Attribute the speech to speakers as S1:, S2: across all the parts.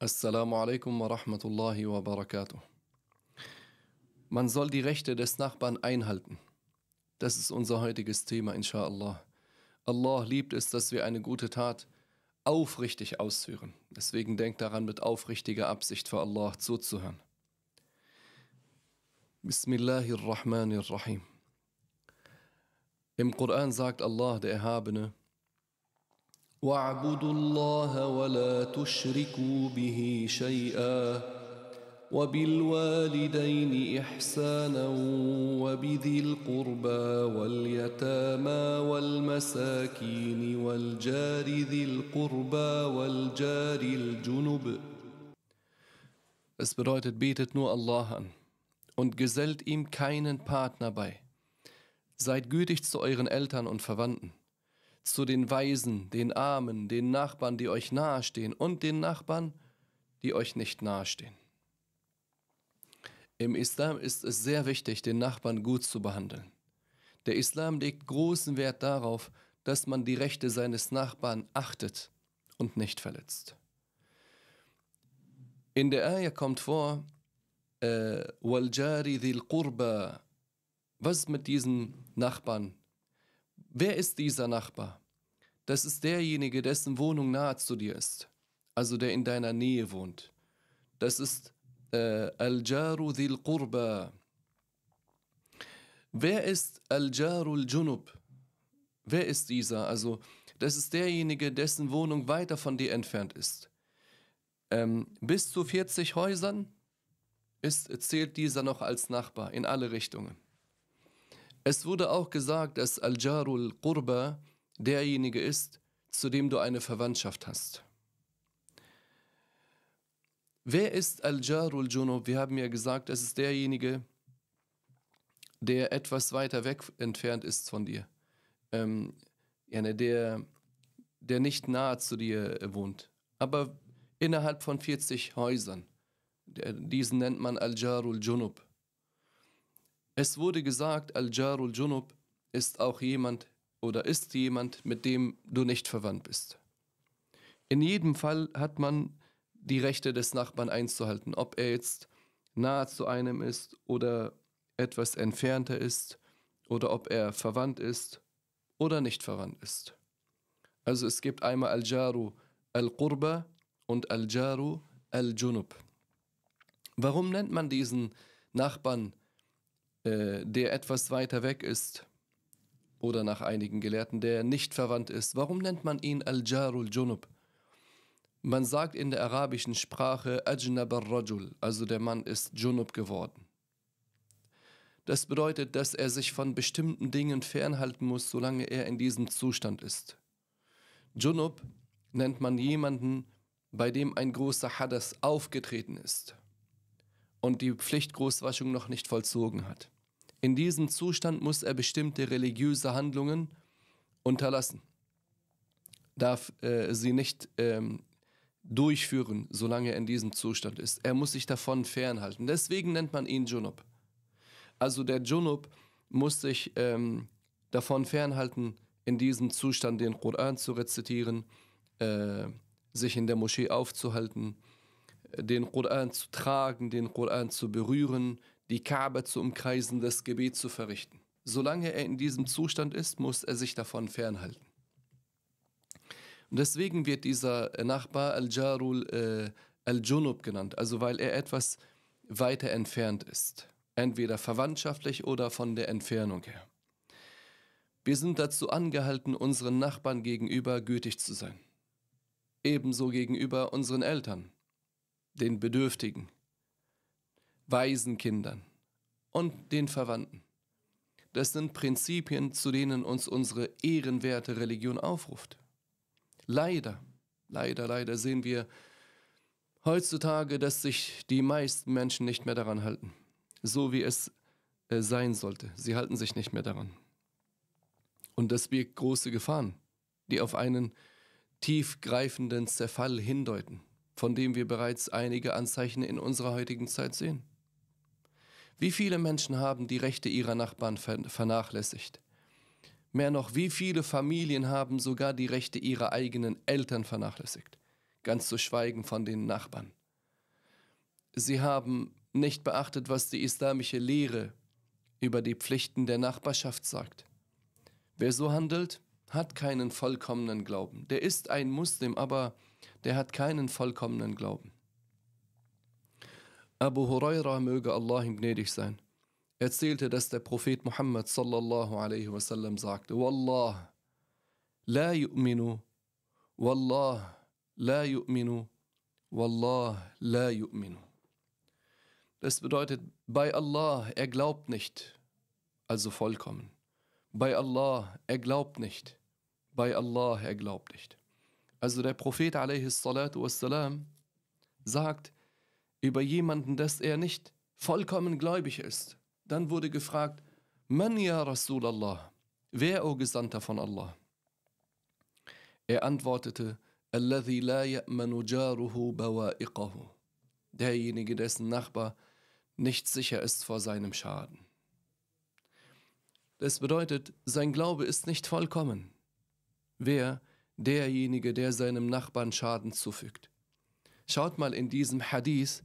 S1: Assalamu alaikum wa rahmatullahi wa barakatuh. Man soll die Rechte des Nachbarn einhalten. Das ist unser heutiges Thema, inshallah. Allah liebt es, dass wir eine gute Tat aufrichtig ausführen. Deswegen denkt daran, mit aufrichtiger Absicht für Allah zuzuhören. Bismillahirrahmanirrahim. Im Koran sagt Allah, der Erhabene, واعبدوا الله ولا تشركوا به شيئا وبالوالدين إحسانا وبذي القربى واليتامى والمساكين والجار ذي القربى والجار الجنب Es bedeutet, betet nur Allah an und gesellt ihm keinen Partner bei. Seid gütig zu euren Eltern und Verwandten. zu den Weisen, den Armen, den Nachbarn, die euch nahestehen und den Nachbarn, die euch nicht nahestehen. Im Islam ist es sehr wichtig, den Nachbarn gut zu behandeln. Der Islam legt großen Wert darauf, dass man die Rechte seines Nachbarn achtet und nicht verletzt. In der Ayah kommt vor, äh, Was ist mit diesem Nachbarn? Wer ist dieser Nachbar? Das ist derjenige, dessen Wohnung nahe zu dir ist, also der in deiner Nähe wohnt. Das ist äh, Al-Jaru dil Qurba. Wer ist Al-Jaru Al-Junub? Wer ist dieser? Also, das ist derjenige, dessen Wohnung weiter von dir entfernt ist. Ähm, bis zu 40 Häusern ist, zählt dieser noch als Nachbar in alle Richtungen. Es wurde auch gesagt, dass Al-Jarul Qurba derjenige ist, zu dem du eine Verwandtschaft hast. Wer ist Al-Jarul Junub? Wir haben ja gesagt, es ist derjenige, der etwas weiter weg entfernt ist von dir. Ähm, ne, der, der nicht nahe zu dir äh, wohnt, aber innerhalb von 40 Häusern. Diesen nennt man Al-Jarul Junub. Es wurde gesagt, Al-Jarul Junub ist auch jemand, oder ist jemand, mit dem du nicht verwandt bist. In jedem Fall hat man die Rechte des Nachbarn einzuhalten, ob er jetzt nahe zu einem ist oder etwas entfernter ist oder ob er verwandt ist oder nicht verwandt ist. Also es gibt einmal Al-Jaru Al-Qurba und Al-Jaru Al-Junub. Warum nennt man diesen Nachbarn, äh, der etwas weiter weg ist, oder nach einigen Gelehrten, der nicht verwandt ist. Warum nennt man ihn Al-Jarul Junub? Man sagt in der arabischen Sprache Ajnab al-Rajul, also der Mann ist Junub geworden. Das bedeutet, dass er sich von bestimmten Dingen fernhalten muss, solange er in diesem Zustand ist. Junub nennt man jemanden, bei dem ein großer Hadas aufgetreten ist und die Pflichtgroßwaschung noch nicht vollzogen hat. In diesem Zustand muss er bestimmte religiöse Handlungen unterlassen, darf äh, sie nicht ähm, durchführen, solange er in diesem Zustand ist. Er muss sich davon fernhalten. Deswegen nennt man ihn Junub. Also der Junub muss sich ähm, davon fernhalten, in diesem Zustand den Koran zu rezitieren, äh, sich in der Moschee aufzuhalten, äh, den Koran zu tragen, den Koran zu berühren, die Kabe zu umkreisen, das Gebet zu verrichten. Solange er in diesem Zustand ist, muss er sich davon fernhalten. Und deswegen wird dieser Nachbar Al-Jarul äh, Al-Junub genannt, also weil er etwas weiter entfernt ist, entweder verwandtschaftlich oder von der Entfernung her. Wir sind dazu angehalten, unseren Nachbarn gegenüber gütig zu sein. Ebenso gegenüber unseren Eltern, den Bedürftigen, Waisenkindern, und den Verwandten. Das sind Prinzipien, zu denen uns unsere ehrenwerte Religion aufruft. Leider, leider, leider sehen wir heutzutage, dass sich die meisten Menschen nicht mehr daran halten, so wie es äh, sein sollte. Sie halten sich nicht mehr daran. Und das birgt große Gefahren, die auf einen tiefgreifenden Zerfall hindeuten, von dem wir bereits einige Anzeichen in unserer heutigen Zeit sehen. Wie viele Menschen haben die Rechte ihrer Nachbarn vernachlässigt? Mehr noch, wie viele Familien haben sogar die Rechte ihrer eigenen Eltern vernachlässigt? Ganz zu schweigen von den Nachbarn. Sie haben nicht beachtet, was die islamische Lehre über die Pflichten der Nachbarschaft sagt. Wer so handelt, hat keinen vollkommenen Glauben. Der ist ein Muslim, aber der hat keinen vollkommenen Glauben. Abu Huraira möge Allah ihm gnädig sein, erzählte, dass der Prophet Muhammad sallallahu alaihi wasallam sagte, Wallah, la yu'minu, Wallah, la yu'minu, Wallah, la yu'minu. Das bedeutet, bei Allah, er glaubt nicht, also vollkommen. Bei Allah, er glaubt nicht. Bei Allah, er glaubt nicht. Also der Prophet alaihi salatu wassalam sagt, über jemanden, dass er nicht vollkommen gläubig ist. Dann wurde gefragt, Man ya Rasulallah, wer, o Gesandter von Allah? Er antwortete, Alladhi la ya'manu jaruhu bawa'iqahu, derjenige, dessen Nachbar nicht sicher ist vor seinem Schaden. Das bedeutet, sein Glaube ist nicht vollkommen. Wer? Derjenige, der seinem Nachbarn Schaden zufügt. Schaut mal in diesem Hadith,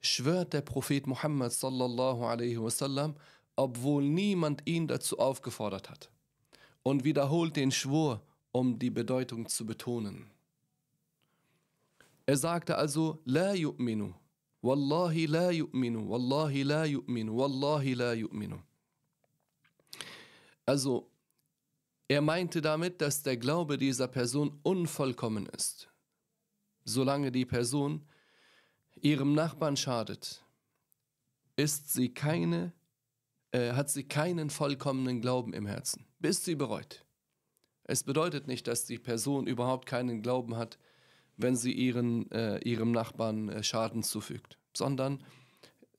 S1: schwört der Prophet Muhammad sallallahu alaihi wasallam, obwohl niemand ihn dazu aufgefordert hat und wiederholt den Schwur, um die Bedeutung zu betonen. Er sagte also, La yu'minu, Wallahi la yu'minu, Wallahi la yu'minu, Wallahi la yu'minu. Also, er meinte damit, dass der Glaube dieser Person unvollkommen ist, solange die Person ihrem Nachbarn schadet, ist sie keine, äh, hat sie keinen vollkommenen Glauben im Herzen, bis sie bereut. Es bedeutet nicht, dass die Person überhaupt keinen Glauben hat, wenn sie ihren, äh, ihrem Nachbarn äh, Schaden zufügt, sondern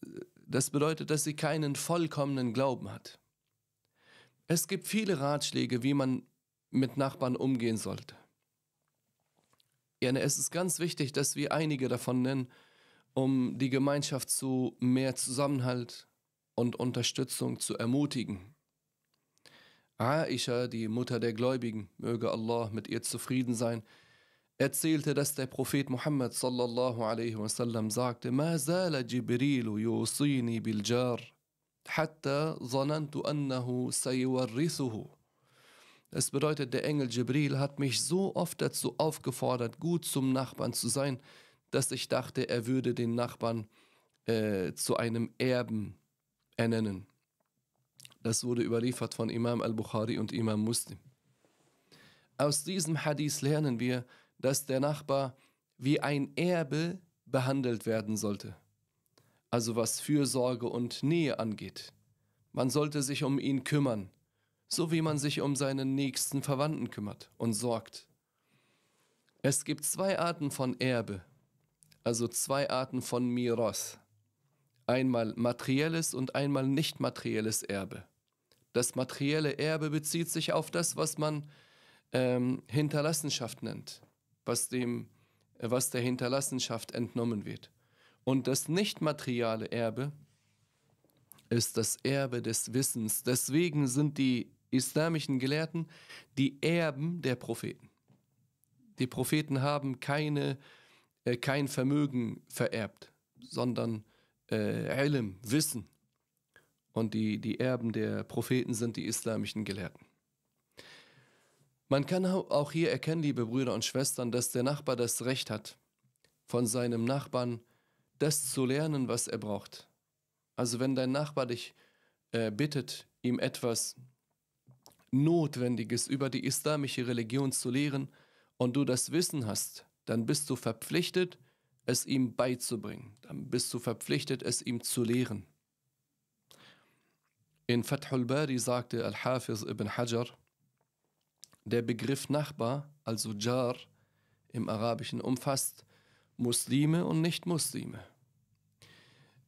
S1: äh, das bedeutet, dass sie keinen vollkommenen Glauben hat. Es gibt viele Ratschläge, wie man mit Nachbarn umgehen sollte. Ja, ne, es ist ganz wichtig, dass wir einige davon nennen, um die Gemeinschaft zu mehr Zusammenhalt und Unterstützung zu ermutigen. Aisha, die Mutter der Gläubigen, möge Allah mit ihr zufrieden sein, erzählte, dass der Prophet Muhammad sallallahu alaihi wasallam sagte: "Ma zala Jibril yusini bil jar, hatta zanantu annahu sayuwarrithuhu." Es bedeutet, der Engel Jibril hat mich so oft dazu aufgefordert, gut zum Nachbarn zu sein, dass ich dachte, er würde den Nachbarn äh, zu einem Erben ernennen. Das wurde überliefert von Imam al-Bukhari und Imam Muslim. Aus diesem Hadith lernen wir, dass der Nachbar wie ein Erbe behandelt werden sollte. Also was Fürsorge und Nähe angeht. Man sollte sich um ihn kümmern, so wie man sich um seinen nächsten Verwandten kümmert und sorgt. Es gibt zwei Arten von Erbe also zwei Arten von Miros. Einmal materielles und einmal nicht materielles Erbe. Das materielle Erbe bezieht sich auf das, was man ähm, Hinterlassenschaft nennt, was, dem, was der Hinterlassenschaft entnommen wird. Und das nicht materiale Erbe ist das Erbe des Wissens. Deswegen sind die islamischen Gelehrten die Erben der Propheten. Die Propheten haben keine äh, äh, kein Vermögen vererbt, sondern äh, Ilm, Wissen. Und die, die Erben der Propheten sind die islamischen Gelehrten. Man kann auch hier erkennen, liebe Brüder und Schwestern, dass der Nachbar das Recht hat, von seinem Nachbarn das zu lernen, was er braucht. Also wenn dein Nachbar dich äh, bittet, ihm etwas Notwendiges über die islamische Religion zu lehren und du das Wissen hast, dann bist du verpflichtet, es ihm beizubringen. Dann bist du verpflichtet, es ihm zu lehren. In Fathul Bari sagte Al-Hafiz ibn Hajar, der Begriff Nachbar, also Jar im Arabischen, umfasst Muslime und Nicht-Muslime.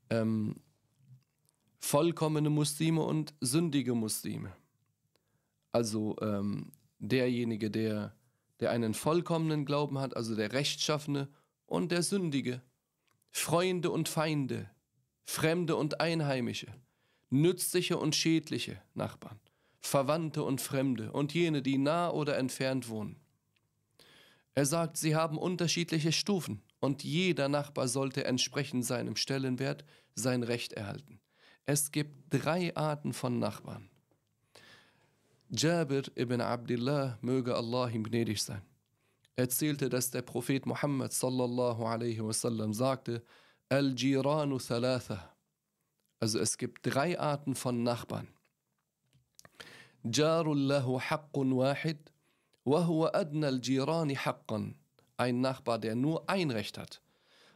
S1: Ähm, vollkommene Muslime und sündige Muslime. Also ähm, derjenige, der der einen vollkommenen Glauben hat, also der Rechtschaffene und der Sündige, Freunde und Feinde, Fremde und Einheimische, nützliche und schädliche Nachbarn, Verwandte und Fremde und jene, die nah oder entfernt wohnen. Er sagt, sie haben unterschiedliche Stufen und jeder Nachbar sollte entsprechend seinem Stellenwert sein Recht erhalten. Es gibt drei Arten von Nachbarn. Jabir ibn Abdullah, möge Allah ihm gnädig sein, erzählte, dass der Prophet Muhammad sallallahu alaihi wasallam sagte, Al-Jiranu thalatha. Also es gibt drei Arten von Nachbarn. Jarul lahu haqqun wahid, wa huwa adna al-jirani haqqan. Ein Nachbar, der nur ein Recht hat.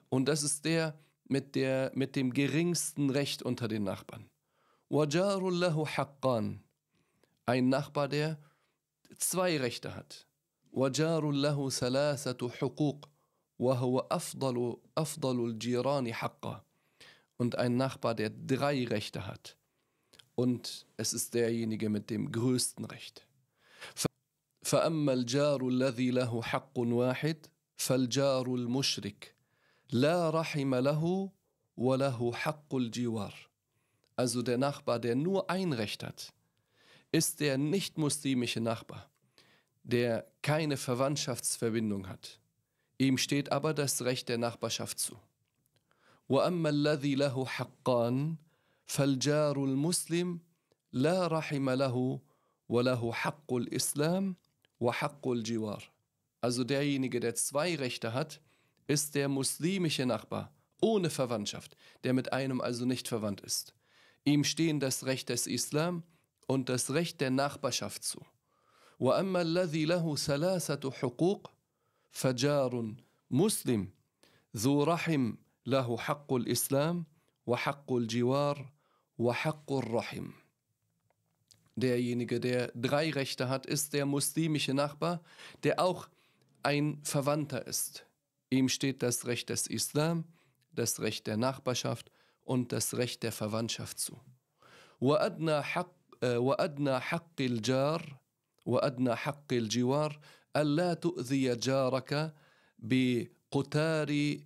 S1: Und das ist der mit, der mit dem geringsten Recht unter den Nachbarn. Wa jarul lahu haqqan ein Nachbar, der zwei Rechte hat. und ein Nachbar, der drei Rechte hat. Und es ist derjenige mit dem größten Recht. فأما الجار الذي له حق واحد فالجار المشرك لا رحم له وله حق الجوار. Also der Nachbar, der nur ein Recht hat, ist der nicht-muslimische Nachbar, der keine Verwandtschaftsverbindung hat. Ihm steht aber das Recht der Nachbarschaft zu. Also derjenige, der zwei Rechte hat, ist der muslimische Nachbar, ohne Verwandtschaft, der mit einem also nicht verwandt ist. Ihm stehen das Recht des Islam und das Recht der Nachbarschaft zu. فجار مسلم ذو رحم له حق الإسلام وحق الجوار وحق الرحم Derjenige, der drei Rechte hat, ist der muslimische Nachbar, der auch ein Verwandter ist. Ihm steht das Recht des Islam, das Recht der Nachbarschaft und das Recht der Verwandtschaft zu. وأدنى حق وأدنى حق الجار وأدنى حق الجوار ألا تؤذي جارك بقتار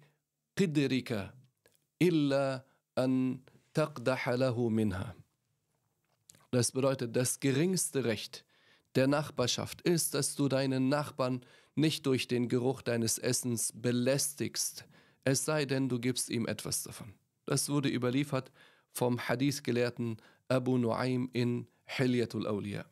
S1: قدرك إلا أن تقدح له منها. Das bedeutet, das geringste Recht der Nachbarschaft ist, dass du deinen Nachbarn nicht durch den Geruch deines Essens belästigst, es sei denn, du gibst ihm etwas davon. Das wurde überliefert vom Hadith-Gelehrten Abu Nuaym in Hilyatul Awliya.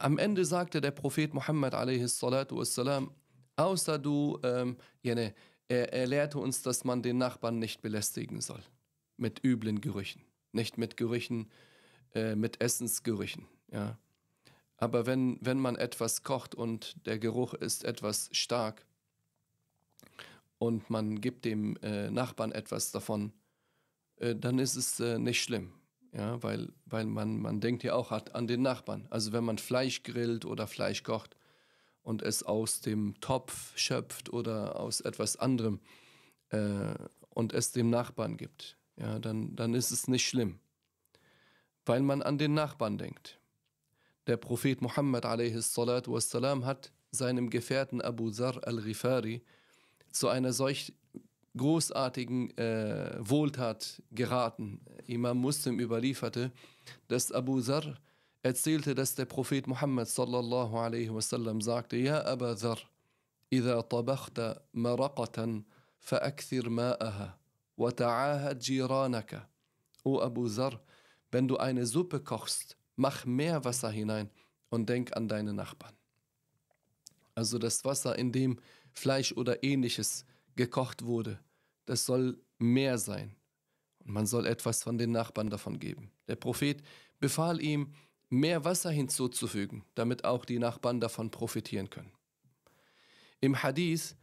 S1: Am Ende sagte der Prophet Muhammad wassalam, außer du, ähm, jene, er, er lehrte uns, dass man den Nachbarn nicht belästigen soll. Mit üblen Gerüchen. Nicht mit Gerüchen, äh, mit Essensgerüchen. Ja. Aber wenn, wenn man etwas kocht und der Geruch ist etwas stark und man gibt dem äh, Nachbarn etwas davon, äh, dann ist es äh, nicht schlimm. Ja, weil, weil man, man denkt ja auch an den Nachbarn. Also wenn man Fleisch grillt oder Fleisch kocht und es aus dem Topf schöpft oder aus etwas anderem äh, und es dem Nachbarn gibt, ja, dann, dann ist es nicht schlimm. Weil man an den Nachbarn denkt. Der Prophet Muhammad a.s. hat seinem Gefährten Abu Zar al-Ghifari zu einer solch großartigen äh, Wohltat geraten. Imam Muslim überlieferte, dass Abu Zar erzählte, dass der Prophet Muhammad sallallahu alaihi wasallam sagte, Ja, Abu Zar, إذا طبخت مرقة فأكثر ماءها وتعاهد جيرانك O Abu Zar, wenn du eine Suppe kochst, mach mehr Wasser hinein und denk an deine Nachbarn. Also das Wasser, in dem Fleisch oder ähnliches gekocht wurde, das soll mehr sein. Und man soll etwas von den Nachbarn davon geben. Der Prophet befahl ihm, mehr Wasser hinzuzufügen, damit auch die Nachbarn davon profitieren können. Im Hadith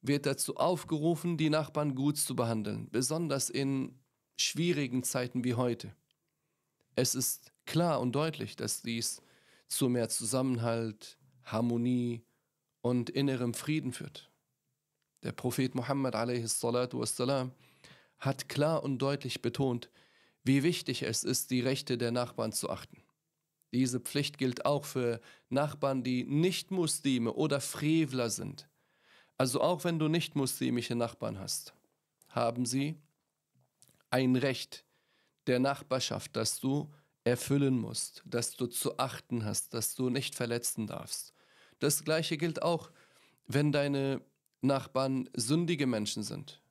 S1: wird dazu aufgerufen, die Nachbarn gut zu behandeln, besonders in schwierigen Zeiten wie heute. Es ist klar und deutlich, dass dies zu mehr Zusammenhalt, Harmonie und innerem Frieden führt. Der Prophet Muhammad wassalam, hat klar und deutlich betont, wie wichtig es ist, die Rechte der Nachbarn zu achten. Diese Pflicht gilt auch für Nachbarn, die nicht Muslime oder Frevler sind. Also auch wenn du nicht muslimische Nachbarn hast, haben sie ein Recht der Nachbarschaft, das du erfüllen musst, das du zu achten hast, das du nicht verletzen darfst. Das gleiche gilt auch, wenn deine Nachbarn sündige Menschen sind.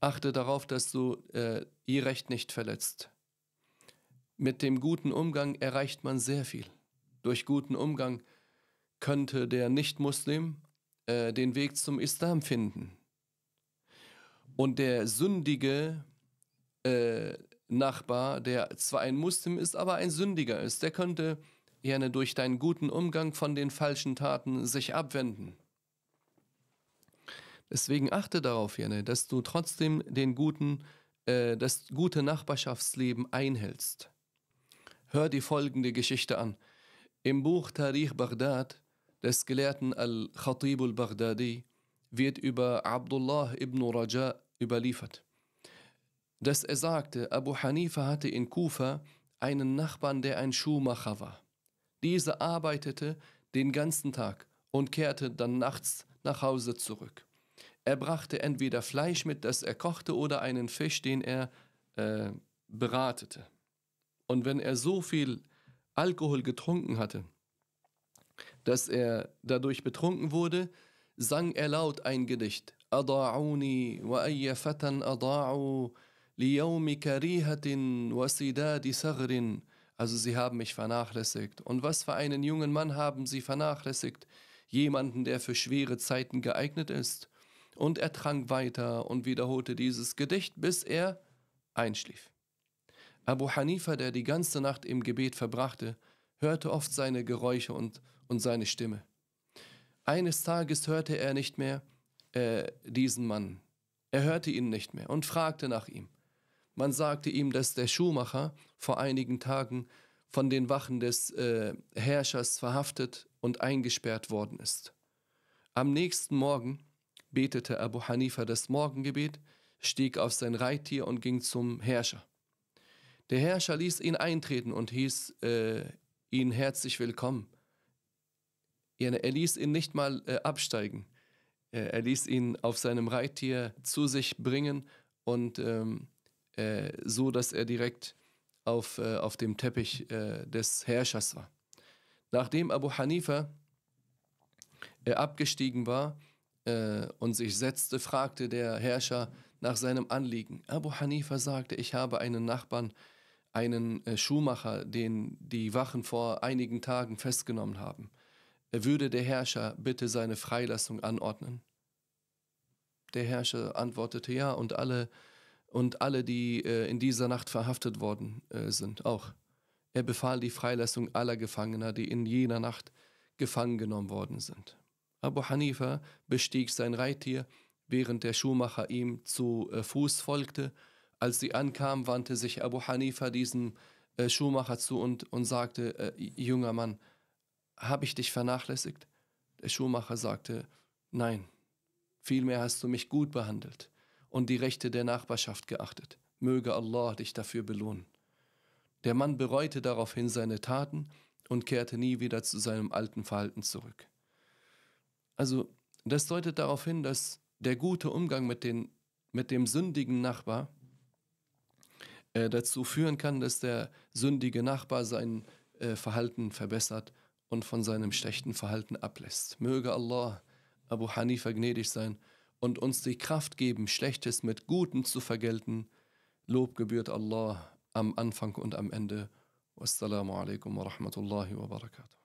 S1: Achte darauf, dass du äh, ihr Recht nicht verletzt. Mit dem guten Umgang erreicht man sehr viel. Durch guten Umgang könnte der Nicht-Muslim äh, den Weg zum Islam finden. Und der sündige äh, Nachbar, der zwar ein Muslim ist, aber ein Sündiger ist, der könnte gerne durch deinen guten Umgang von den falschen Taten sich abwenden. Deswegen achte darauf, Jene, dass du trotzdem den guten, äh, das gute Nachbarschaftsleben einhältst. Hör die folgende Geschichte an. Im Buch Tarikh Bagdad des Gelehrten Al-Khatib al-Baghdadi wird über Abdullah ibn Raja überliefert, dass er sagte, Abu Hanifa hatte in Kufa einen Nachbarn, der ein Schuhmacher war. Dieser arbeitete den ganzen Tag und kehrte dann nachts nach Hause zurück. Er brachte entweder Fleisch mit, das er kochte, oder einen Fisch, den er äh, beratete. Und wenn er so viel Alkohol getrunken hatte, dass er dadurch betrunken wurde, sang er laut ein Gedicht. أضاعوني وأي فتى أضاعوا ليوم كريهة وسداد ثغر also sie haben mich vernachlässigt. Und was für einen jungen Mann haben sie vernachlässigt? Jemanden, der für schwere Zeiten geeignet ist. Und er trank weiter und wiederholte dieses Gedicht, bis er einschlief. Abu Hanifa, der die ganze Nacht im Gebet verbrachte, hörte oft seine Geräusche und, und seine Stimme. Eines Tages hörte er nicht mehr äh, diesen Mann. Er hörte ihn nicht mehr und fragte nach ihm. Man sagte ihm, dass der Schuhmacher vor einigen Tagen von den Wachen des äh, Herrschers verhaftet und eingesperrt worden ist. Am nächsten Morgen betete Abu Hanifa das Morgengebet, stieg auf sein Reittier und ging zum Herrscher. Der Herrscher ließ ihn eintreten und hieß äh, ihn herzlich willkommen. Er, er, ließ ihn nicht mal äh, absteigen. Er, er, ließ ihn auf seinem Reittier zu sich bringen und ähm, äh, so, dass er direkt auf, äh, auf dem Teppich äh, des Herrschers war. Nachdem Abu Hanifa äh, abgestiegen war äh, und sich setzte, fragte der Herrscher nach seinem Anliegen. Abu Hanifa sagte, ich habe einen Nachbarn, einen Schuhmacher, den die Wachen vor einigen Tagen festgenommen haben. Würde der Herrscher bitte seine Freilassung anordnen? Der Herrscher antwortete ja und alle und alle, die äh, in dieser Nacht verhaftet worden äh, sind, auch. Er befahl die Freilassung aller Gefangener, die in jener Nacht gefangen genommen worden sind. Abu Hanifa bestieg sein Reittier, während der Schuhmacher ihm zu äh, Fuß folgte. Als sie ankam, wandte sich Abu Hanifa diesem äh, Schuhmacher zu und, und sagte, äh, junger Mann, habe ich dich vernachlässigt? Der Schuhmacher sagte, nein, vielmehr hast du mich gut behandelt und die Rechte der Nachbarschaft geachtet. Möge Allah dich dafür belohnen. Der Mann bereute daraufhin seine Taten und kehrte nie wieder zu seinem alten Verhalten zurück. Also, das deutet darauf hin, dass der gute Umgang mit, den, mit dem sündigen Nachbar äh, dazu führen kann, dass der sündige Nachbar sein äh, Verhalten verbessert und von seinem schlechten Verhalten ablässt. Möge Allah Abu Hanifa gnädig sein und uns die Kraft geben, Schlechtes mit Guten zu vergelten. Lob gebührt Allah am Anfang und am Ende. Wassalamu alaikum wa rahmatullahi wa barakatuh.